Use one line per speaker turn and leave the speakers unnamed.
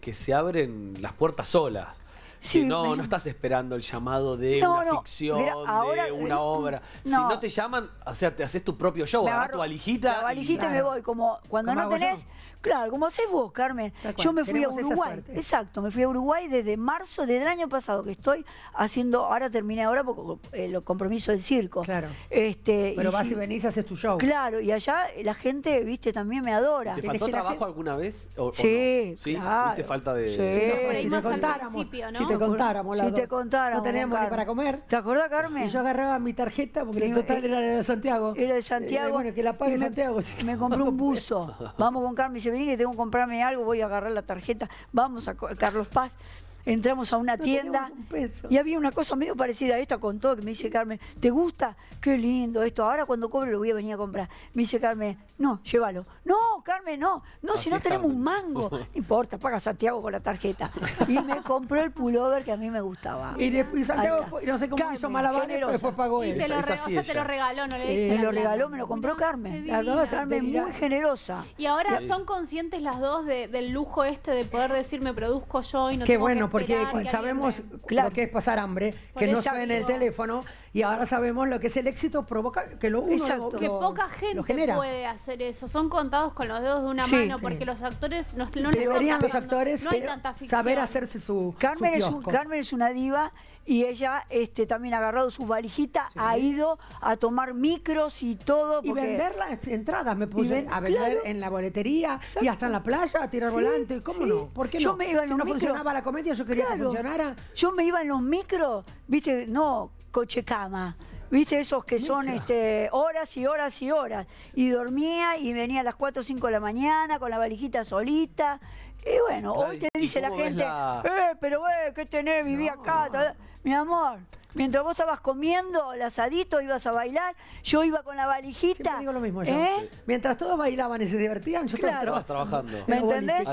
que se abren las puertas solas no, no estás esperando el llamado de una ficción, de una obra. Si no te llaman, o sea, te haces tu propio show, tu valijita. La valijita y, me voy, como cuando no tenés. Claro, como haces vos, Carmen. Yo me fui a Uruguay. Exacto, me fui a Uruguay desde marzo del año pasado, que estoy haciendo, ahora terminé ahora porque eh, los compromisos del circo. Claro. Este, Pero vas y venís, haces tu show. Claro, y allá la gente, viste, también me adora. ¿Te faltó trabajo alguna vez? sí, ¿Viste falta de...? Sí, sí, principio, ¿no? te contáramos Si te contáramos. No teníamos ni para comer. ¿Te acordás, Carmen? Y yo agarraba mi tarjeta porque el total era de Santiago. Era de Santiago. Eh, bueno, que la pague Santiago. me compré un buzo. Vamos con Carmen. Dice, vení que tengo que comprarme algo, voy a agarrar la tarjeta. Vamos a Carlos Paz entramos a una tienda y había una cosa medio parecida a esta con todo que me dice Carmen, ¿te gusta? Qué lindo esto, ahora cuando cobre lo voy a venir a comprar. Me dice Carmen, no, llévalo. No, Carmen, no, no, si no tenemos un mango. No importa, paga Santiago con la tarjeta. Y me compró el pullover que a mí me gustaba. Y después Santiago, no sé cómo hizo Malabar después pagó él. Y te lo, te lo regaló, no le sí, Me lo regaló, me lo compró Carmen. Carmen, muy generosa. Y ahora son conscientes las dos del lujo este de poder decir me produzco yo y no Qué bueno, porque sabemos lo que es pasar hambre, que no saben el teléfono y ahora sabemos lo que es el éxito provoca que lo uno que poca gente puede hacer eso. Son contados con los dedos de una mano porque los actores no, no deberían los actores saber hacerse su Carmen es Carmen es una diva y ella este también ha agarrado su valijita ha ido a tomar micros y todo y vender las entradas, me puse a vender en la boletería y hasta en la playa a tirar volante, ¿cómo no? ¿Por no? Yo me iba en si no funcionaba la comedia, yo quería que funcionara. Yo me iba en los micros, viste, no Coche cama, ¿Viste esos que son este, horas y horas y horas? Y dormía y venía a las 4 o 5 de la mañana con la valijita solita. Y bueno, hoy te dice la gente, eh, pero eh, ¿qué tenés? Viví acá. Mi amor, mientras vos estabas comiendo el asadito, ibas a bailar, yo iba con la valijita. digo lo mismo ¿eh? Mientras todos bailaban y se divertían, yo estaba trabajando. ¿Me entendés?